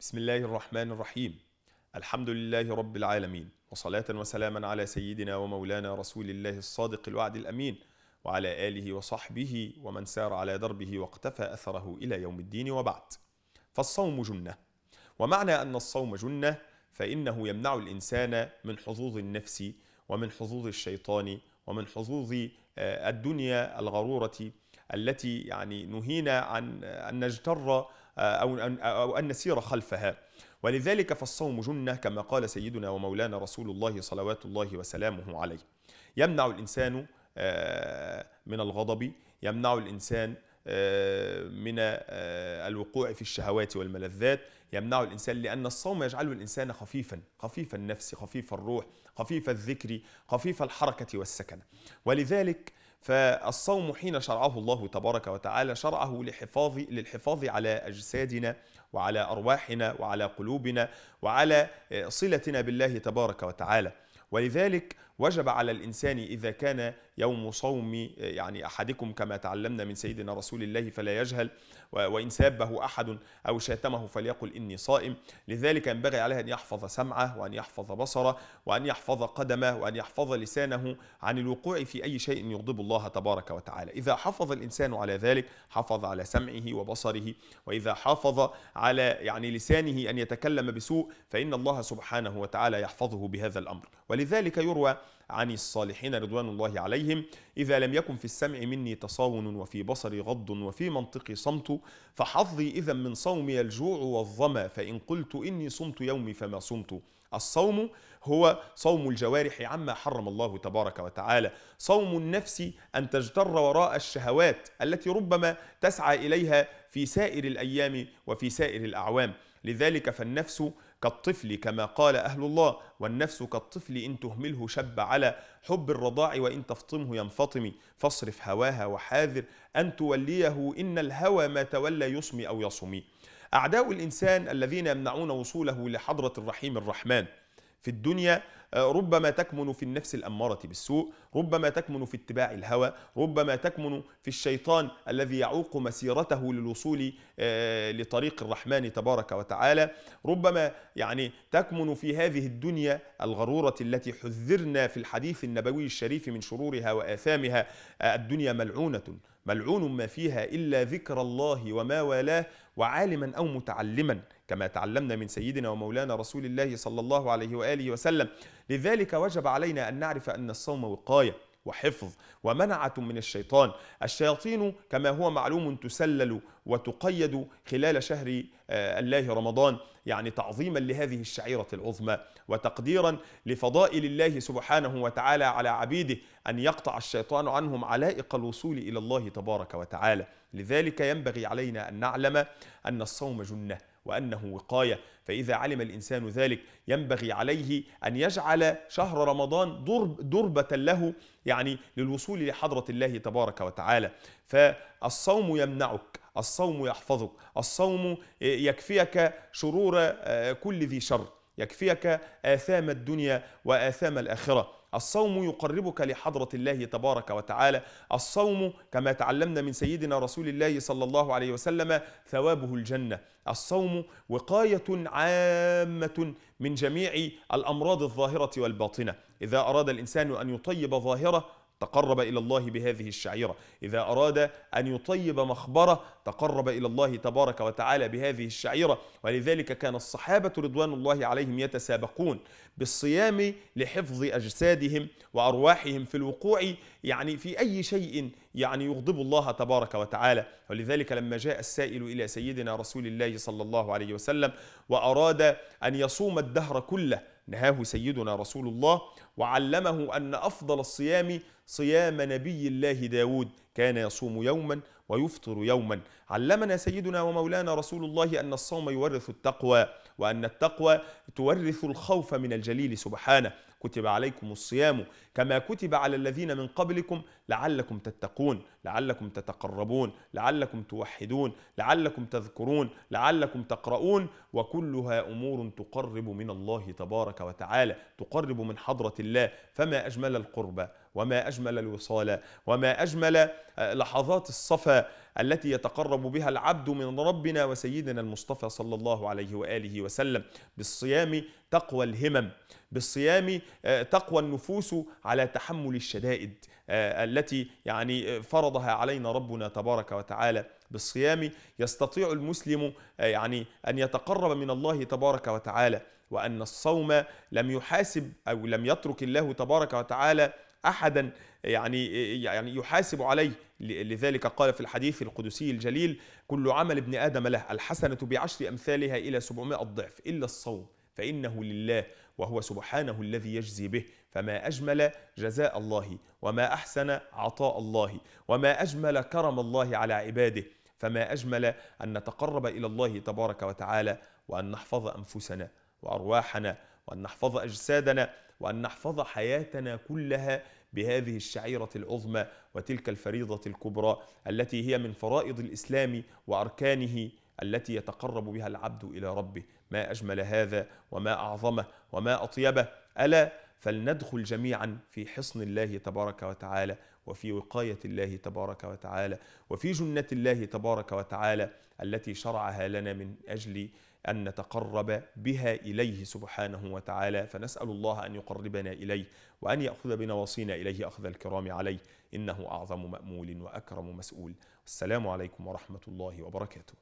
بسم الله الرحمن الرحيم الحمد لله رب العالمين وصلاة وسلاما على سيدنا ومولانا رسول الله الصادق الوعد الأمين وعلى آله وصحبه ومن سار على دربه واقتفى أثره إلى يوم الدين وبعد فالصوم جنة ومعنى أن الصوم جنة فإنه يمنع الإنسان من حظوظ النفس ومن حظوظ الشيطان ومن حظوظ آه، الدنيا الغرورة التي يعني نهينا عن أن نجتر آه، أو أن نسير خلفها ولذلك فالصوم جنة كما قال سيدنا ومولانا رسول الله صلوات الله وسلامه عليه يمنع الإنسان آه، من الغضب يمنع الإنسان من آه، الوقوع في الشهوات والملذات يمنع الإنسان لأن الصوم يجعله الإنسان خفيفا خفيف النفس خفيف الروح خفيف الذكر خفيف الحركة والسكنة ولذلك فالصوم حين شرعه الله تبارك وتعالى شرعه لحفاظ للحفاظ على أجسادنا وعلى أرواحنا وعلى قلوبنا وعلى آه، صلتنا بالله تبارك وتعالى ولذلك وجب على الإنسان إذا كان يوم صوم يعني أحدكم كما تعلمنا من سيدنا رسول الله فلا يجهل وإن سابه أحد أو شاتمه فليقل إني صائم لذلك ينبغي عليه أن يحفظ سمعه وأن يحفظ بصره وأن يحفظ قدمه وأن يحفظ لسانه عن الوقوع في أي شيء يغضب الله تبارك وتعالى إذا حفظ الإنسان على ذلك حفظ على سمعه وبصره وإذا حافظ على يعني لسانه أن يتكلم بسوء فإن الله سبحانه وتعالى يحفظه بهذا الأمر ولذلك يروى عن الصالحين رضوان الله عليهم إذا لم يكن في السمع مني تصاون وفي بصري غض وفي منطقي صمت فحظي إذا من صومي الجوع والظما فإن قلت إني صمت يومي فما صمت الصوم هو صوم الجوارح عما حرم الله تبارك وتعالى صوم النفس أن تجتر وراء الشهوات التي ربما تسعى إليها في سائر الأيام وفي سائر الأعوام لذلك فالنفس كالطفل كما قال أهل الله والنفس كالطفل إن تهمله شب على حب الرضاع وإن تفطمه ينفطم فاصرف هواها وحاذر أن توليه إن الهوى ما تولى يصمي أو يصمي أعداء الإنسان الذين يمنعون وصوله لحضرة الرحيم الرحمن في الدنيا آه، ربما تكمن في النفس الأمارة بالسوء ربما تكمن في اتباع الهوى ربما تكمن في الشيطان الذي يعوق مسيرته للوصول آه، لطريق الرحمن تبارك وتعالى ربما يعني تكمن في هذه الدنيا الغرورة التي حذرنا في الحديث النبوي الشريف من شرورها وآثامها آه، الدنيا ملعونة ملعون ما فيها إلا ذكر الله وما والاه وعالما أو متعلما كما تعلمنا من سيدنا ومولانا رسول الله صلى الله عليه وآله وسلم لذلك وجب علينا أن نعرف أن الصوم وقاية وحفظ ومنعة من الشيطان الشياطين كما هو معلوم تسلل وتقيد خلال شهر آه، الله رمضان يعني تعظيما لهذه الشعيرة العظمى وتقديرا لفضائل الله سبحانه وتعالى على عبيده أن يقطع الشيطان عنهم علائق الوصول إلى الله تبارك وتعالى لذلك ينبغي علينا أن نعلم أن الصوم جنة وأنه وقاية فإذا علم الإنسان ذلك ينبغي عليه أن يجعل شهر رمضان درب دربة له يعني للوصول لحضرة الله تبارك وتعالى فالصوم يمنعك الصوم يحفظك الصوم يكفيك شرور آه، كل ذي شر يكفيك آثام الدنيا وآثام الآخرة الصوم يقربك لحضرة الله تبارك وتعالى الصوم كما تعلمنا من سيدنا رسول الله صلى الله عليه وسلم ثوابه الجنة الصوم وقاية عامة من جميع الأمراض الظاهرة والباطنة إذا أراد الإنسان أن يطيب ظاهره تقرب إلى الله بهذه الشعيرة إذا أراد أن يطيب مخبرة تقرب إلى الله تبارك وتعالى بهذه الشعيرة ولذلك كان الصحابة رضوان الله عليهم يتسابقون بالصيام لحفظ أجسادهم وأرواحهم في الوقوع يعني في أي شيء يعني يغضب الله تبارك وتعالى ولذلك لما جاء السائل إلى سيدنا رسول الله صلى الله عليه وسلم وأراد أن يصوم الدهر كله نهاه سيدنا رسول الله وعلمه أن أفضل الصيام صيام نبي الله داود كان يصوم يوما ويفطر يوما علمنا سيدنا ومولانا رسول الله أن الصوم يورث التقوى وأن التقوى تورث الخوف من الجليل سبحانه كتب عليكم الصيام كما كتب على الذين من قبلكم لعلكم تتقون لعلكم تتقربون لعلكم توحدون لعلكم تذكرون لعلكم تقرؤون وكلها امور تقرب من الله تبارك وتعالى تقرب من حضره الله فما اجمل القربى وما اجمل الوصال وما اجمل آه، لحظات الصفا التي يتقرب بها العبد من ربنا وسيدنا المصطفى صلى الله عليه واله وسلم بالصيام تقوى الهمم بالصيام آه، تقوى النفوس على تحمل الشدائد آه، التي يعني آه، فرضها علينا ربنا تبارك وتعالى بالصيام يستطيع المسلم آه، يعني أن يتقرب من الله تبارك وتعالى وأن الصوم لم يحاسب أو لم يترك الله تبارك وتعالى احدا يعني يعني يحاسب عليه لذلك قال في الحديث القدسي الجليل كل عمل ابن ادم له الحسنه بعشر امثالها الى 700 ضعف الا الصوم فانه لله وهو سبحانه الذي يجزي به فما أجمل جزاء الله وما أحسن عطاء الله وما أجمل كرم الله على عباده فما أجمل أن نتقرب إلى الله تبارك وتعالى وأن نحفظ أنفسنا وأرواحنا وأن نحفظ أجسادنا وأن نحفظ حياتنا كلها بهذه الشعيرة العظمى وتلك الفريضة الكبرى التي هي من فرائض الإسلام وأركانه التي يتقرب بها العبد إلى ربه ما أجمل هذا وما أعظمه وما أطيبه ألا فلندخل جميعا في حصن الله تبارك وتعالى وفي وقاية الله تبارك وتعالى وفي جنة الله تبارك وتعالى التي شرعها لنا من أجل أن نتقرب بها إليه سبحانه وتعالى فنسأل الله أن يقربنا إليه وأن يأخذ بنواصينا إليه أخذ الكرام عليه إنه أعظم مأمول وأكرم مسؤول السلام عليكم ورحمة الله وبركاته